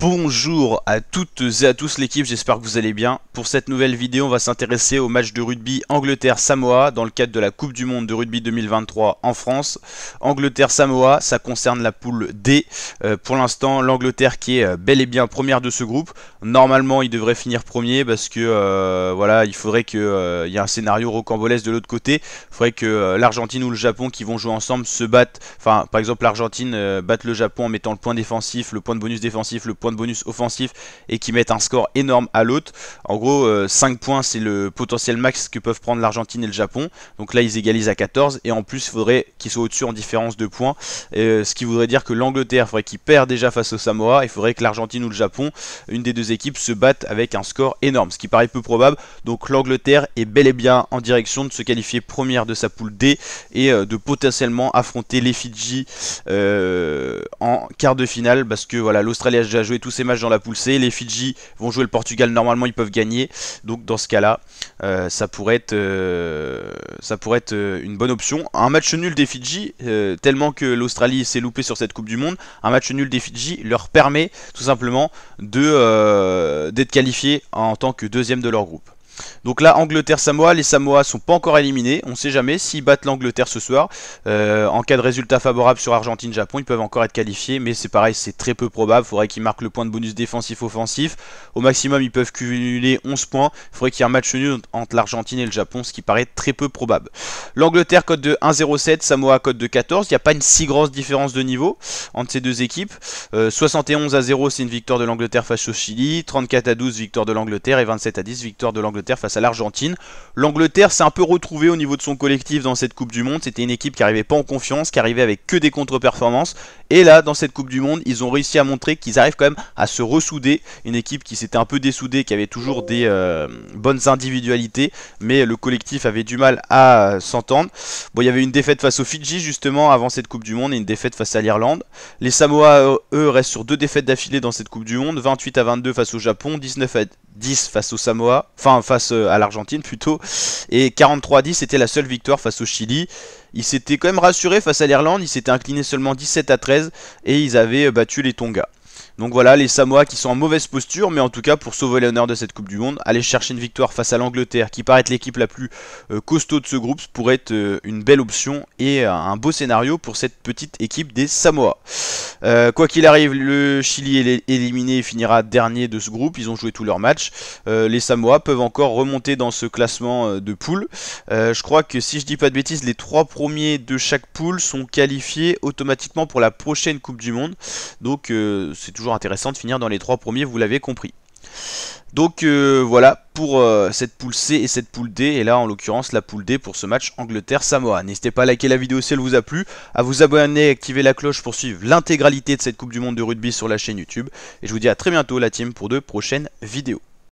Bonjour à toutes et à tous l'équipe, j'espère que vous allez bien. Pour cette nouvelle vidéo, on va s'intéresser au match de rugby Angleterre-Samoa dans le cadre de la Coupe du Monde de rugby 2023 en France. Angleterre-Samoa, ça concerne la poule D. Euh, pour l'instant, l'Angleterre qui est euh, bel et bien première de ce groupe. Normalement, il devrait finir premier parce que euh, voilà, il faudrait qu'il il y ait un scénario rocambolesque de l'autre côté. Il faudrait que l'Argentine ou le Japon qui vont jouer ensemble se battent. Enfin, par exemple, l'Argentine batte le Japon en mettant le point défensif, le point de bonus défensif, le point de bonus offensif et qui mettent un score énorme à l'autre. En gros, 5 euh, points, c'est le potentiel max que peuvent prendre l'Argentine et le Japon. Donc là, ils égalisent à 14. Et en plus, il faudrait qu'ils soient au-dessus en différence de points. Euh, ce qui voudrait dire que l'Angleterre, il faudrait qu'ils perdent déjà face au Samoa. Il faudrait que l'Argentine ou le Japon, une des deux équipes, se battent avec un score énorme. Ce qui paraît peu probable. Donc l'Angleterre est bel et bien en direction de se qualifier première de sa poule D et euh, de potentiellement affronter les Fidji en quart de finale. Parce que voilà, l'Australie a déjà joué tous ces matchs dans la poule C. Les Fidji vont jouer le Portugal, normalement ils peuvent gagner. Donc dans ce cas-là, euh, ça pourrait être, euh, ça pourrait être euh, une bonne option. Un match nul des Fidji, tellement que l'Australie s'est loupée sur cette Coupe du Monde, un match nul des Fidji leur permet tout simplement d'être qualifiés en tant que deuxième de leur groupe. Donc là, Angleterre-Samoa, les Samoa sont pas encore éliminés. On sait jamais s'ils battent l'Angleterre ce soir. Euh, en cas de résultat favorable sur Argentine-Japon, ils peuvent encore être qualifiés. Mais c'est pareil, c'est très peu probable. Il faudrait qu'ils marquent le point de bonus défensif-offensif. Au maximum, ils peuvent cumuler 11 points. Il faudrait qu'il y ait un match nul entre l'Argentine et le Japon, ce qui paraît très peu probable. L'Angleterre, code de 1 1,07. Samoa, code de 14. Il n'y a pas une si grosse différence de niveau entre ces deux équipes. 71 euh, à 0, c'est une victoire de l'Angleterre face au Chili. 34 à 12, victoire de l'Angleterre. Et 27 à 10, victoire de l'Angleterre face à l'Argentine. L'Angleterre s'est un peu retrouvée au niveau de son collectif dans cette Coupe du Monde. C'était une équipe qui n'arrivait pas en confiance, qui arrivait avec que des contre-performances. Et là, dans cette Coupe du Monde, ils ont réussi à montrer qu'ils arrivent quand même à se ressouder. Une équipe qui s'était un peu dessoudée, qui avait toujours des euh, bonnes individualités, mais le collectif avait du mal à euh, s'entendre. Bon, il y avait une défaite face aux Fidji justement avant cette Coupe du Monde et une défaite face à l'Irlande. Les Samoa, eux, restent sur deux défaites d'affilée dans cette Coupe du Monde, 28 à 22 face au Japon, 19 à 10 face au Samoa, enfin face euh, à l'Argentine plutôt, et 43-10 c'était la seule victoire face au Chili. Ils s'étaient quand même rassurés face à l'Irlande, ils s'étaient inclinés seulement 17 à 13 et ils avaient euh, battu les Tonga. Donc voilà, les Samoa qui sont en mauvaise posture, mais en tout cas pour sauver l'honneur de cette Coupe du Monde, aller chercher une victoire face à l'Angleterre, qui paraît être l'équipe la plus euh, costaud de ce groupe, pourrait être euh, une belle option et euh, un beau scénario pour cette petite équipe des Samoa. quoi qu'il arrive, le Chili est éliminé et finira dernier de ce groupe. Ils ont joué tous leurs matchs. les Samoa peuvent encore remonter dans ce classement de poule. je crois que si je dis pas de bêtises, les trois premiers de chaque poule sont qualifiés automatiquement pour la prochaine Coupe du Monde. Donc c'est toujours intéressant de finir dans les trois premiers, vous l'avez compris. Donc euh, voilà pour euh, cette poule C et cette poule D, et là en l'occurrence la poule D pour ce match Angleterre-Samoa. N'hésitez pas à liker la vidéo si elle vous a plu, à vous abonner et activer la cloche pour suivre l'intégralité de cette Coupe du Monde de rugby sur la chaîne YouTube. Et je vous dis à très bientôt la team pour de prochaines vidéos.